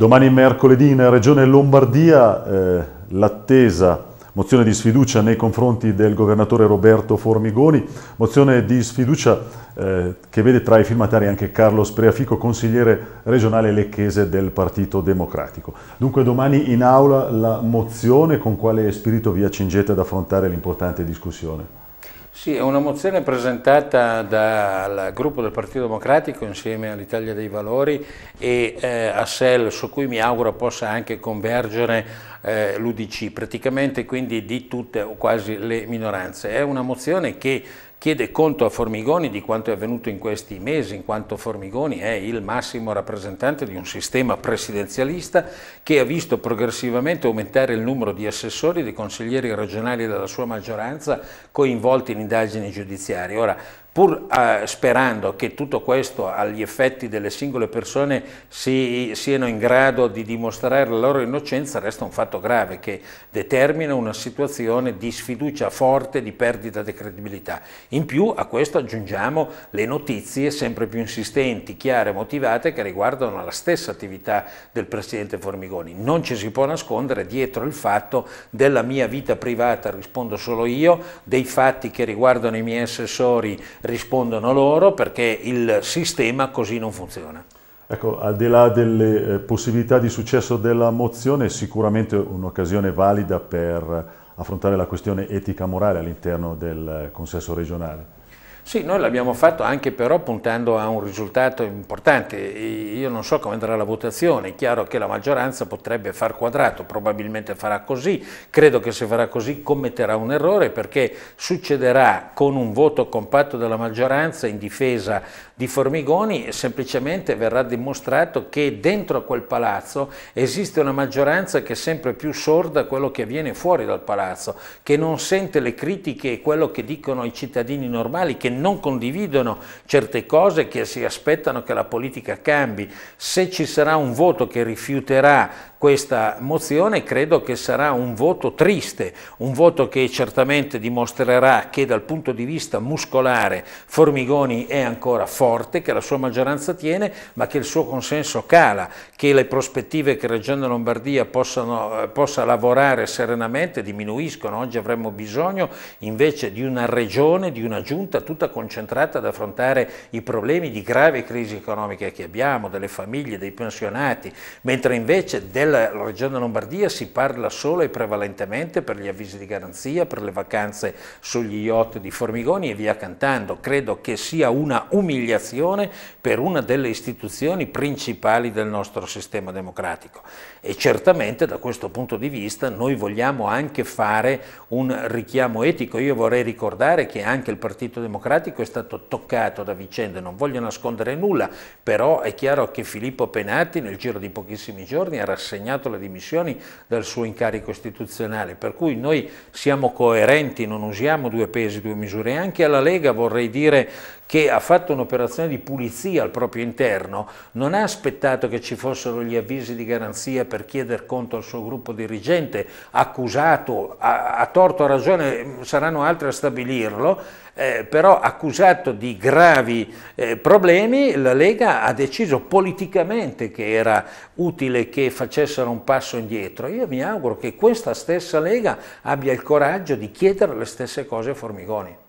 Domani mercoledì in Regione Lombardia eh, l'attesa mozione di sfiducia nei confronti del governatore Roberto Formigoni, mozione di sfiducia eh, che vede tra i firmatari anche Carlo Spreafico, consigliere regionale lecchese del Partito Democratico. Dunque domani in aula la mozione con quale spirito vi accingete ad affrontare l'importante discussione? Sì, è una mozione presentata dal gruppo del Partito Democratico insieme all'Italia dei Valori e eh, a SEL, su cui mi auguro possa anche convergere eh, l'UDC, praticamente quindi di tutte o quasi le minoranze. È una mozione che chiede conto a Formigoni di quanto è avvenuto in questi mesi, in quanto Formigoni è il massimo rappresentante di un sistema presidenzialista che ha visto progressivamente aumentare il numero di assessori e di consiglieri regionali della sua maggioranza coinvolti in indagini giudiziarie. Ora, pur eh, sperando che tutto questo agli effetti delle singole persone si, siano in grado di dimostrare la loro innocenza, resta un fatto grave che determina una situazione di sfiducia forte, di perdita di credibilità. In più a questo aggiungiamo le notizie sempre più insistenti, chiare motivate che riguardano la stessa attività del Presidente Formigoni. Non ci si può nascondere dietro il fatto della mia vita privata, rispondo solo io, dei fatti che riguardano i miei assessori rispondono loro perché il sistema così non funziona. Ecco, al di là delle eh, possibilità di successo della mozione, è sicuramente un'occasione valida per affrontare la questione etica-morale all'interno del eh, consenso regionale. Sì, noi l'abbiamo fatto anche però puntando a un risultato importante. Io non so come andrà la votazione, è chiaro che la maggioranza potrebbe far quadrato, probabilmente farà così, credo che se farà così commetterà un errore perché succederà con un voto compatto della maggioranza in difesa di Formigoni e semplicemente verrà dimostrato che dentro quel palazzo esiste una maggioranza che è sempre più sorda a quello che avviene fuori dal palazzo, che non sente le critiche e quello che dicono i cittadini normali, che non condividono certe cose, che si aspettano che la politica cambi. Se ci sarà un voto che rifiuterà questa mozione credo che sarà un voto triste, un voto che certamente dimostrerà che dal punto di vista muscolare Formigoni è ancora forte, che la sua maggioranza tiene, ma che il suo consenso cala, che le prospettive che Regione Lombardia possano, eh, possa lavorare serenamente diminuiscono. Oggi avremmo bisogno invece di una regione, di una giunta tutta concentrata ad affrontare i problemi di grave crisi economica che abbiamo, delle famiglie, dei pensionati, mentre invece della della eh, regione Lombardia si parla solo e prevalentemente per gli avvisi di garanzia, per le vacanze sugli yacht di Formigoni e via cantando. Credo che sia una umiliazione per una delle istituzioni principali del nostro sistema democratico. E certamente da questo punto di vista noi vogliamo anche fare un richiamo etico. Io vorrei ricordare che anche il Partito Democratico è stato toccato da vicende, non voglio nascondere nulla, però è chiaro che Filippo Penati nel giro di pochissimi giorni ha rassegnato consegnato le dimissioni dal suo incarico istituzionale, per cui noi siamo coerenti, non usiamo due pesi, due misure. Anche alla Lega vorrei dire che ha fatto un'operazione di pulizia al proprio interno, non ha aspettato che ci fossero gli avvisi di garanzia per chiedere conto al suo gruppo dirigente, accusato, ha torto, a ragione, saranno altri a stabilirlo, eh, però accusato di gravi eh, problemi, la Lega ha deciso politicamente che era utile che facessero un passo indietro. Io mi auguro che questa stessa Lega abbia il coraggio di chiedere le stesse cose a Formigoni.